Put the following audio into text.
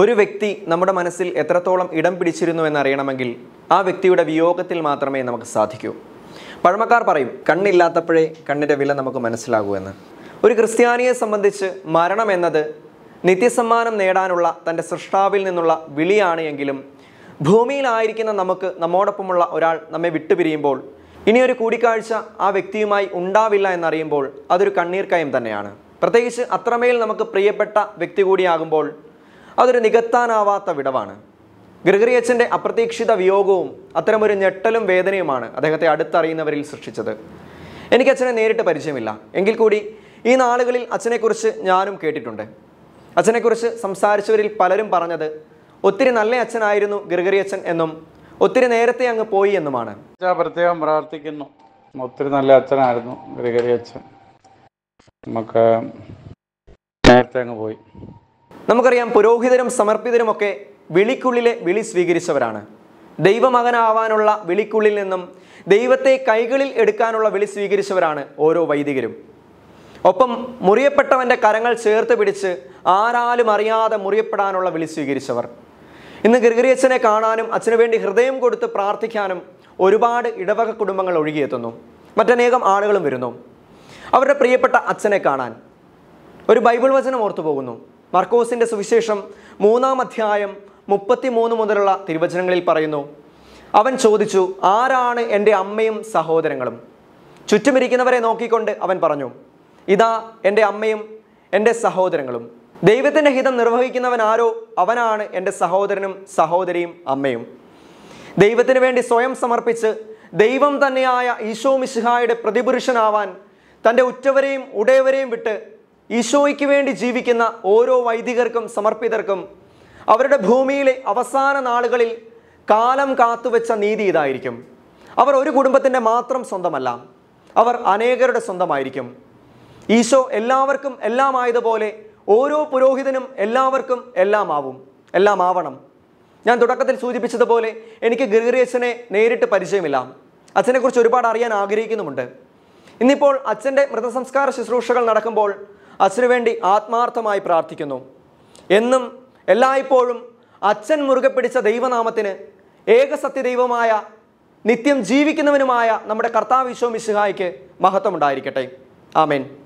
ഒരു വ്യക്തി നമ്മുടെ മനസ്സിൽ എത്രത്തോളം ഇടം പിടിച്ചിരുന്നു എന്നറിയണമെങ്കിൽ ആ വ്യക്തിയുടെ വിയോഗത്തിൽ മാത്രമേ നമുക്ക് സാധിക്കൂ പഴമക്കാർ പറയും കണ്ണില്ലാത്തപ്പോഴേ കണ്ണിൻ്റെ വില നമുക്ക് മനസ്സിലാകൂ എന്ന് ഒരു ക്രിസ്ത്യാനിയെ സംബന്ധിച്ച് മരണം എന്നത് നിത്യസമ്മാനം നേടാനുള്ള തൻ്റെ സൃഷ്ടാവിൽ നിന്നുള്ള വിളിയാണ് എങ്കിലും ഭൂമിയിലായിരിക്കുന്ന നമുക്ക് നമ്മോടൊപ്പമുള്ള ഒരാൾ നമ്മെ വിട്ടുപിരിയുമ്പോൾ ഇനിയൊരു കൂടിക്കാഴ്ച ആ വ്യക്തിയുമായി ഉണ്ടാവില്ല എന്നറിയുമ്പോൾ അതൊരു കണ്ണീർക്കയം തന്നെയാണ് പ്രത്യേകിച്ച് അത്രമേൽ നമുക്ക് പ്രിയപ്പെട്ട വ്യക്തി കൂടിയാകുമ്പോൾ അതൊരു നികത്താനാവാത്ത വിടവാണ് ഗ്രിഗറി അച്ഛൻ്റെ അപ്രതീക്ഷിത വിയോഗവും അത്തരമൊരു ഞെട്ടലും വേദനയുമാണ് അദ്ദേഹത്തെ അടുത്തറിയുന്നവരിൽ സൃഷ്ടിച്ചത് എനിക്ക് അച്ഛനെ നേരിട്ട് പരിചയമില്ല എങ്കിൽ കൂടി ഈ നാളുകളിൽ അച്ഛനെക്കുറിച്ച് ഞാനും കേട്ടിട്ടുണ്ട് അച്ഛനെക്കുറിച്ച് സംസാരിച്ചവരിൽ പലരും പറഞ്ഞത് ഒത്തിരി നല്ല അച്ഛനായിരുന്നു ഗ്രിഗറി അച്ഛൻ എന്നും ഒത്തിരി നേരത്തെ അങ്ങ് പോയി എന്നുമാണ് പ്രത്യേകം പ്രാർത്ഥിക്കുന്നു ഒത്തിരി നല്ല അച്ഛനായിരുന്നു ഗ്രിഗറി അച്ഛൻ നമുക്ക് നേരത്തെ അങ്ങ് പോയി നമുക്കറിയാം പുരോഹിതരും സമർപ്പിതരുമൊക്കെ വിളിക്കുള്ളിലെ വിളി സ്വീകരിച്ചവരാണ് ദൈവമകനാവാനുള്ള വിളിക്കുള്ളിൽ നിന്നും ദൈവത്തെ കൈകളിൽ എടുക്കാനുള്ള വിളി സ്വീകരിച്ചവരാണ് ഓരോ വൈദികരും ഒപ്പം മുറിയപ്പെട്ടവൻ്റെ കരങ്ങൾ ചേർത്ത് പിടിച്ച് ആരാലും അറിയാതെ മുറിയപ്പെടാനുള്ള വിളി സ്വീകരിച്ചവർ ഇന്ന് ഗർഗരിയച്ഛനെ കാണാനും അച്ഛനു വേണ്ടി ഹൃദയം കൊടുത്ത് പ്രാർത്ഥിക്കാനും ഒരുപാട് ഇടവക കുടുംബങ്ങൾ ഒഴുകിയെത്തുന്നു മറ്റനേകം ആളുകളും വരുന്നു അവരുടെ പ്രിയപ്പെട്ട അച്ഛനെ കാണാൻ ഒരു ബൈബിൾ വചനം ഓർത്തു പോകുന്നു മർക്കോസിൻ്റെ സുവിശേഷം മൂന്നാം അധ്യായം മുപ്പത്തിമൂന്ന് മുതലുള്ള തിരുവചനങ്ങളിൽ പറയുന്നു അവൻ ചോദിച്ചു ആരാണ് എൻ്റെ അമ്മയും സഹോദരങ്ങളും ചുറ്റുമിരിക്കുന്നവരെ നോക്കിക്കൊണ്ട് അവൻ പറഞ്ഞു ഇതാ എൻ്റെ അമ്മയും എൻ്റെ സഹോദരങ്ങളും ദൈവത്തിൻ്റെ ഹിതം നിർവഹിക്കുന്നവൻ ആരോ അവനാണ് എൻ്റെ സഹോദരനും സഹോദരിയും അമ്മയും ദൈവത്തിന് വേണ്ടി സ്വയം സമർപ്പിച്ച് ദൈവം തന്നെയായ ഈശോ മിശിഹായുടെ പ്രതിപുരുഷനാവാൻ തൻ്റെ ഉറ്റവരെയും ഉടയവരെയും വിട്ട് ഈശോയ്ക്ക് വേണ്ടി ജീവിക്കുന്ന ഓരോ വൈദികർക്കും സമർപ്പിതർക്കും അവരുടെ ഭൂമിയിലെ അവസാന നാളുകളിൽ കാലം കാത്തുവെച്ച നീതി ഇതായിരിക്കും അവർ ഒരു കുടുംബത്തിൻ്റെ മാത്രം സ്വന്തമല്ല അവർ അനേകരുടെ സ്വന്തമായിരിക്കും ഈശോ എല്ലാവർക്കും എല്ലാം ആയതുപോലെ ഓരോ പുരോഹിതനും എല്ലാവർക്കും എല്ലാം ആവും എല്ലാം ആവണം ഞാൻ തുടക്കത്തിൽ സൂചിപ്പിച്ചതുപോലെ എനിക്ക് ഗ്രിഗറി നേരിട്ട് പരിചയമില്ല അച്ഛനെക്കുറിച്ച് ഒരുപാട് അറിയാൻ ആഗ്രഹിക്കുന്നുമുണ്ട് ഇന്നിപ്പോൾ അച്ഛൻ്റെ മൃതസംസ്കാര ശുശ്രൂഷകൾ നടക്കുമ്പോൾ അച്ഛനുവേണ്ടി ആത്മാർത്ഥമായി പ്രാർത്ഥിക്കുന്നു എന്നും എല്ലായ്പ്പോഴും അച്ഛൻ മുറുകെ പിടിച്ച ദൈവനാമത്തിന് ഏകസത്യദൈവമായ നിത്യം ജീവിക്കുന്നവനുമായ നമ്മുടെ കർത്താവ് വിശ്വമിശുഹായ്ക്ക് മഹത്വമുണ്ടായിരിക്കട്ടെ ആമേൻ